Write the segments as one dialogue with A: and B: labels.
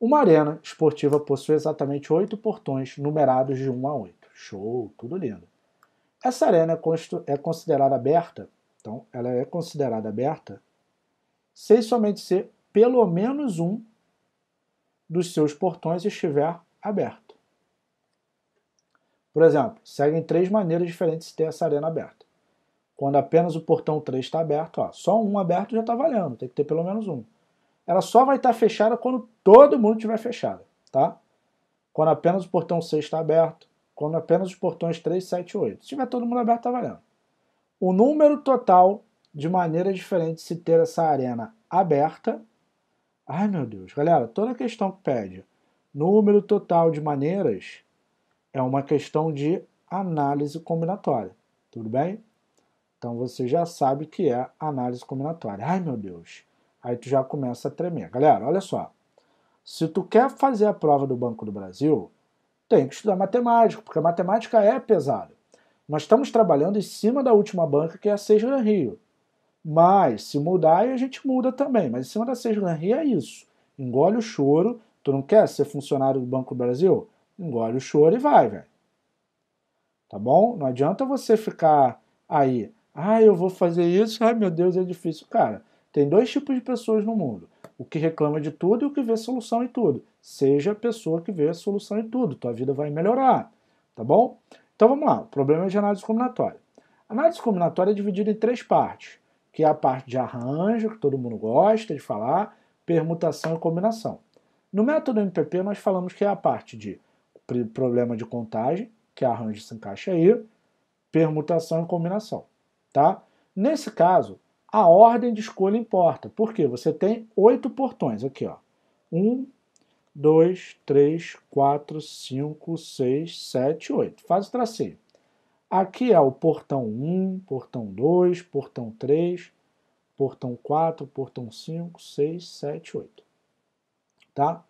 A: Uma arena esportiva possui exatamente oito portões numerados de 1 a 8. Show, tudo lindo. Essa arena é, é considerada aberta, então ela é considerada aberta, sem somente ser pelo menos um dos seus portões estiver aberto. Por exemplo, seguem três maneiras diferentes de ter essa arena aberta. Quando apenas o portão 3 está aberto, ó, só um aberto já está valendo, tem que ter pelo menos um ela só vai estar tá fechada quando todo mundo estiver fechado, tá? Quando apenas o portão 6 está aberto, quando apenas os portões 3, 7 e 8. Se tiver todo mundo aberto, está valendo. O número total, de maneira diferente, se ter essa arena aberta. Ai meu Deus, galera, toda questão que pede número total de maneiras é uma questão de análise combinatória, tudo bem? Então você já sabe que é análise combinatória. Ai meu Deus, Aí tu já começa a tremer. Galera, olha só. Se tu quer fazer a prova do Banco do Brasil, tem que estudar matemática, porque a matemática é pesada. Nós estamos trabalhando em cima da última banca, que é a 6 Gran Rio. Mas, se mudar, a gente muda também. Mas em cima da 6 Gran Rio é isso. Engole o choro. Tu não quer ser funcionário do Banco do Brasil? Engole o choro e vai, velho. Tá bom? Não adianta você ficar aí. Ah, eu vou fazer isso. Ai, meu Deus, é difícil. Cara, tem dois tipos de pessoas no mundo: o que reclama de tudo e o que vê solução em tudo. Seja a pessoa que vê solução em tudo, tua vida vai melhorar, tá bom? Então vamos lá, o problema é de análise combinatória. A análise combinatória é dividida em três partes, que é a parte de arranjo, que todo mundo gosta de falar, permutação e combinação. No método MPP nós falamos que é a parte de problema de contagem, que arranjo se encaixa aí, permutação e combinação, tá? Nesse caso, a ordem de escolha importa. porque Você tem oito portões aqui, ó. Um, dois, três, quatro, cinco, seis, sete, oito. Faz o tracinho. Aqui é o portão 1, portão 2, portão 3, portão 4, portão 5, 6, 7, 8. Tá?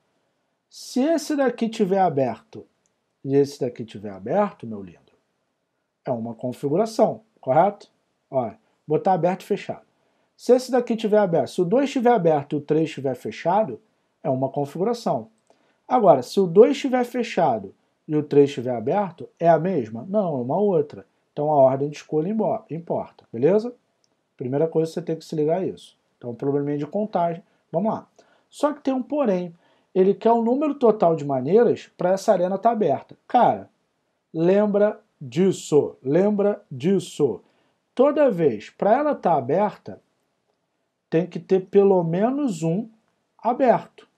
A: Se esse daqui tiver aberto e esse daqui tiver aberto, meu lindo, é uma configuração, correto? Olha, botar aberto e fechado. Se esse daqui tiver aberto, se o 2 estiver aberto e o 3 estiver fechado, é uma configuração. Agora, se o 2 estiver fechado e o 3 estiver aberto, é a mesma? Não, é uma outra. Então a ordem de escolha importa, beleza? Primeira coisa você tem que se ligar a isso. Então, um probleminha de contagem. Vamos lá. Só que tem um porém. Ele quer o um número total de maneiras para essa arena estar tá aberta. Cara, lembra disso, lembra disso. Toda vez para ela estar tá aberta, tem que ter pelo menos um aberto.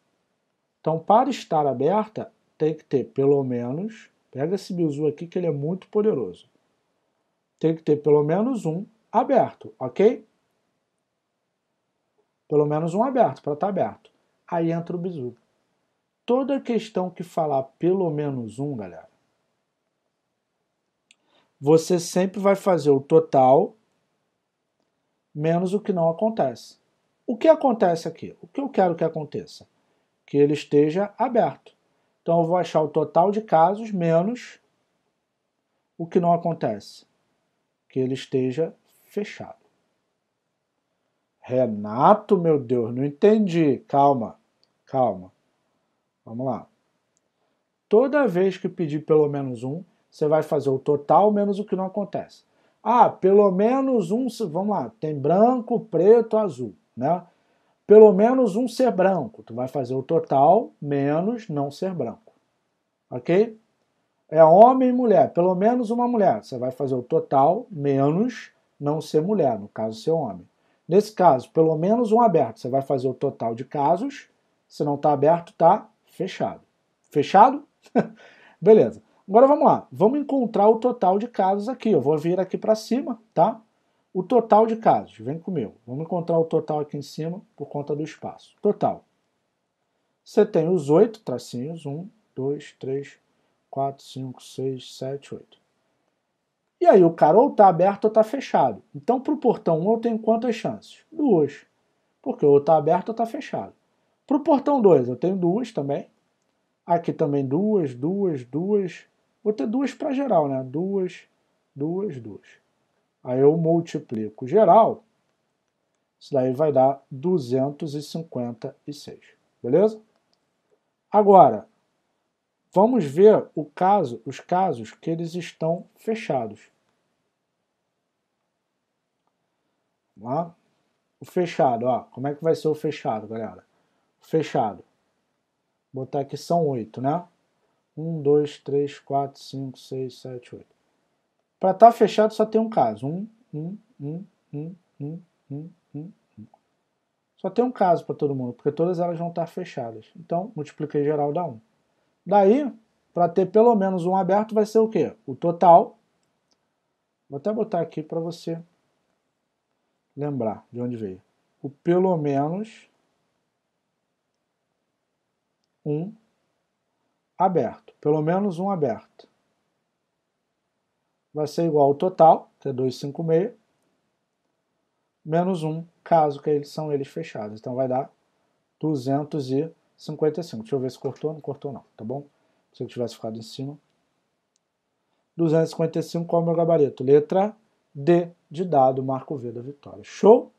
A: Então, para estar aberta, tem que ter pelo menos. Pega esse bizu aqui que ele é muito poderoso. Tem que ter pelo menos um aberto, ok? Pelo menos um aberto, para estar tá aberto. Aí entra o bizu. Toda questão que falar pelo menos um, galera, você sempre vai fazer o total menos o que não acontece. O que acontece aqui? O que eu quero que aconteça? Que ele esteja aberto. Então eu vou achar o total de casos menos o que não acontece, que ele esteja fechado. Renato, meu Deus, não entendi. Calma, calma. Vamos lá. Toda vez que pedir pelo menos um, você vai fazer o total menos o que não acontece. Ah, pelo menos um, vamos lá, tem branco, preto, azul né? Pelo menos um ser branco. Tu vai fazer o total menos não ser branco. Ok? É homem e mulher. Pelo menos uma mulher. Você vai fazer o total menos não ser mulher, no caso, ser homem. Nesse caso, pelo menos um aberto. Você vai fazer o total de casos. Se não está aberto, está fechado. Fechado? Beleza. Agora vamos lá. Vamos encontrar o total de casos aqui. Eu vou vir aqui para cima, tá? O total de casos, vem comigo. Vamos encontrar o total aqui em cima por conta do espaço. Total. Você tem os oito tracinhos, um, dois, três, quatro, cinco, seis, sete, oito. E aí o cara ou está aberto ou está fechado. Então, para o portão 1 eu tenho quantas chances? Duas. Porque ou está aberto ou está fechado. Para o portão 2 eu tenho duas também. Aqui também duas, duas, duas. Vou ter duas para geral, né? Duas, duas, duas. Aí eu multiplico geral, isso daí vai dar 256, beleza? Agora, vamos ver o caso, os casos que eles estão fechados. lá. O fechado, ó, como é que vai ser o fechado, galera? Fechado. Vou botar aqui são oito, né? 1, 2, 3, 4, 5, 6, 7, 8. Para estar tá fechado só tem um caso. Um, um, um, um, um, um, um, um. Só tem um caso para todo mundo, porque todas elas vão estar tá fechadas. Então, multipliquei geral dá 1. Daí, para ter pelo menos um aberto, vai ser o quê? O total. Vou até botar aqui para você lembrar de onde veio. O pelo menos um aberto. Pelo menos um aberto vai ser igual ao total, que é 256, menos 1, caso que eles são eles fechados. Então vai dar 255. Deixa eu ver se cortou, não cortou não, tá bom? Se eu tivesse ficado em cima. 255, qual é o meu gabarito? Letra D de dado, marco V da vitória. Show?